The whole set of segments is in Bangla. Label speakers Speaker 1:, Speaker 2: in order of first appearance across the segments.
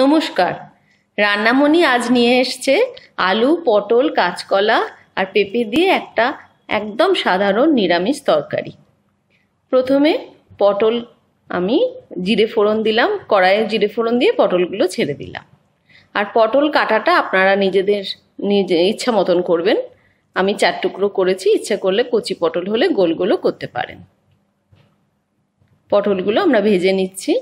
Speaker 1: নমস্কার রান্নামণি আজ নিয়ে এসছে আলু পটল কাঁচকলা আর পেঁপে দিয়ে একটা একদম সাধারণ নিরামিষ তরকারি প্রথমে পটল আমি জিরে ফোড়ন দিলাম কড়াইয়ে জিরে ফোড়ন দিয়ে পটলগুলো ছেড়ে দিলাম আর পটল কাটাটা আপনারা নিজেদের নিজে ইচ্ছা মতন করবেন আমি চার টুকরো করেছি ইচ্ছা করলে কচি পটল হলে গোলগুলো করতে পারেন পটলগুলো আমরা ভেজে নিচ্ছি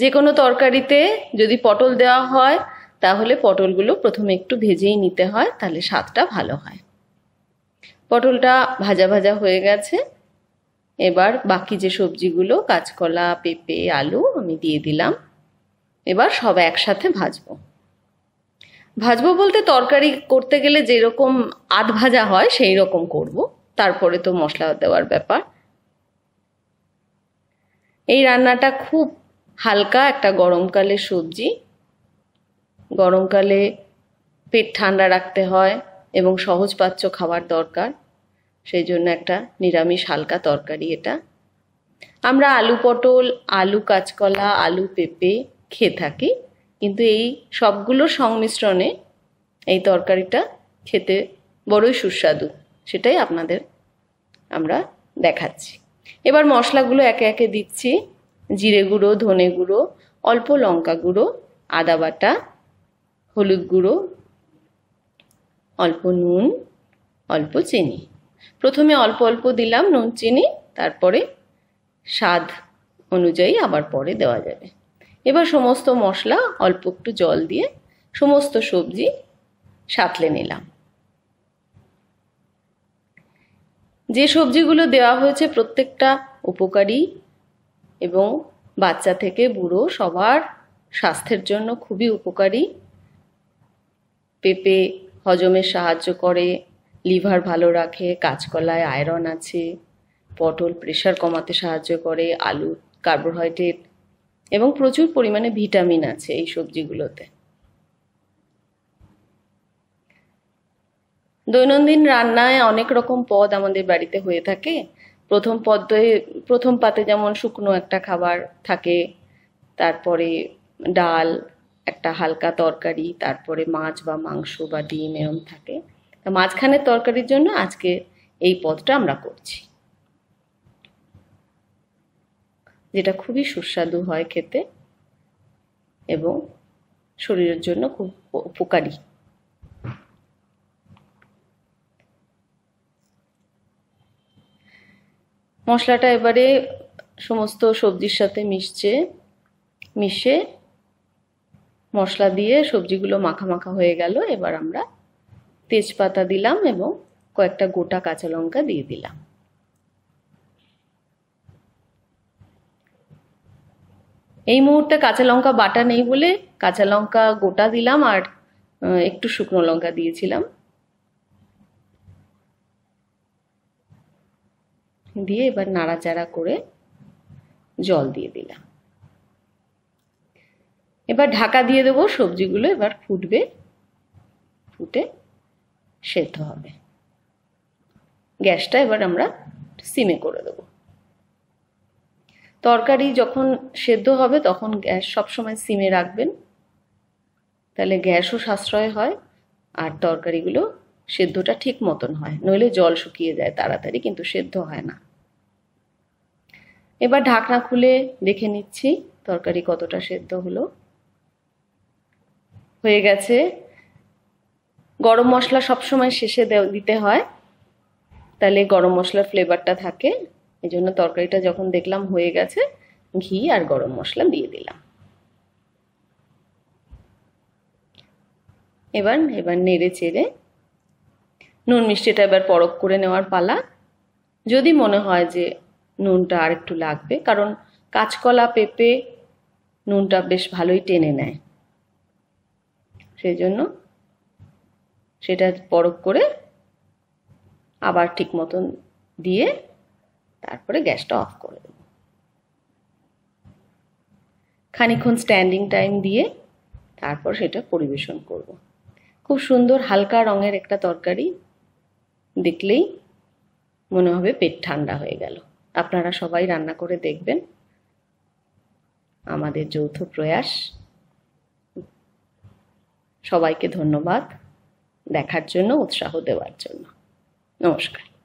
Speaker 1: যে কোনো তরকারিতে যদি পটল দেওয়া হয় তাহলে পটলগুলো প্রথমে একটু ভেজেই নিতে হয় তাহলে স্বাদটা ভালো হয় পটলটা ভাজা ভাজা হয়ে গেছে এবার বাকি যে সবজিগুলো কাঁচকলা পেঁপে আলু আমি দিয়ে দিলাম এবার সব একসাথে ভাজবো ভাজবো বলতে তরকারি করতে গেলে যেরকম আধ ভাজা হয় সেই রকম করব তারপরে তো মশলা দেওয়ার ব্যাপার এই রান্নাটা খুব হালকা একটা গরমকালের সবজি গরমকালে পেট ঠান্ডা রাখতে হয় এবং সহজপাচ্য খাবার দরকার সেই জন্য একটা নিরামিষ হালকা তরকারি এটা আমরা আলু পটল আলু কাঁচকলা আলু পেঁপে খেয়ে থাকি কিন্তু এই সবগুলোর সংমিশ্রণে এই তরকারিটা খেতে বড়ই সুস্বাদু সেটাই আপনাদের আমরা দেখাচ্ছি এবার মশলাগুলো একে একে দিচ্ছি জিরে গুঁড়ো ধনে গুঁড়ো অল্প লঙ্কা গুঁড়ো আদা বাটা হলুদ গুঁড়ো অল্প নুন অল্প চিনি প্রথমে অল্প অল্প দিলাম নুন চিনি তারপরে স্বাদ অনুযায়ী আবার পরে দেওয়া যাবে এবার সমস্ত মশলা অল্প একটু জল দিয়ে সমস্ত সবজি সাঁতলে নিলাম যে সবজিগুলো দেওয়া হয়েছে প্রত্যেকটা উপকারী এবং বাচ্চা থেকে বুড়ো সবার স্বাস্থ্যের জন্য খুবই উপকারী পেঁপে হজমে সাহায্য করে লিভার ভালো রাখে কাঁচকলায় আয়রন আছে পটল প্রেশার কমাতে সাহায্য করে আলু কার্বোহাইড্রেট এবং প্রচুর পরিমাণে ভিটামিন আছে এই সবজিগুলোতে দৈনন্দিন রান্নায় অনেক রকম পদ আমাদের বাড়িতে হয়ে থাকে প্রথম পদ্মে প্রথম পাতে যেমন শুকনো একটা খাবার থাকে তারপরে ডাল একটা হালকা তরকারি তারপরে মাছ বা মাংস বা ডিম এরম থাকে তা মাঝখানের তরকারির জন্য আজকে এই পদটা আমরা করছি যেটা খুবই সুস্বাদু হয় খেতে এবং শরীরের জন্য খুব উপকারী মশলাটা এবারে সমস্ত সবজির সাথে মিশছে মিশে মশলা দিয়ে সবজিগুলো মাখা মাখা হয়ে গেল এবার আমরা তেজপাতা দিলাম এবং কয়েকটা গোটা কাঁচা লঙ্কা দিয়ে দিলাম এই মুহূর্তে কাঁচা লঙ্কা বাটা নেই বলে কাঁচা লঙ্কা গোটা দিলাম আর একটু শুকনো লঙ্কা দিয়েছিলাম দিয়ে এবার নাড়াচাড়া করে জল দিয়ে দিলাম এবার ঢাকা দিয়ে দেবো সবজিগুলো এবার ফুটবে ফুটে সেদ্ধ হবে গ্যাসটা এবার আমরা সিমে করে দেবো তরকারি যখন সেদ্ধ হবে তখন গ্যাস সবসময় সিমে রাখবেন তাহলে গ্যাসও সাশ্রয় হয় আর তরকারিগুলো সেদ্ধটা ঠিক মতন হয় নইলে জল শুকিয়ে যায় তাড়াতাড়ি কিন্তু সেদ্ধ হয় না এবার ঢাকনা খুলে দেখে নিচ্ছি তরকারি কতটা সেদ্ধ হলো হয়ে গেছে গরম মশলা সবসময় শেষে দিতে হয় তাহলে গরম মশলার ফ্লেভারটা থাকে এই জন্য তরকারিটা যখন দেখলাম হয়ে গেছে ঘি আর গরম মশলা দিয়ে দিলাম এবার এবার নেড়ে চেড়ে নুন মিষ্টিটা এবার পরক করে নেওয়ার পালা যদি মনে হয় যে নুনটা আর একটু লাগবে কারণ কাঁচকলা পেঁপে নুনটা বেশ ভালোই টেনে নেয় সেই জন্য সেটা পরক করে আবার ঠিক মতন দিয়ে তারপরে গ্যাসটা অফ করে দেব খানিক্ষণ স্ট্যান্ডিং টাইম দিয়ে তারপর সেটা পরিবেশন করব। খুব সুন্দর হালকা রঙের একটা তরকারি দেখলেই মনে হবে পেট ঠান্ডা হয়ে গেল আপনারা সবাই রান্না করে দেখবেন আমাদের যৌথ প্রয়াস সবাইকে ধন্যবাদ দেখার জন্য উৎসাহ দেওয়ার জন্য নমস্কার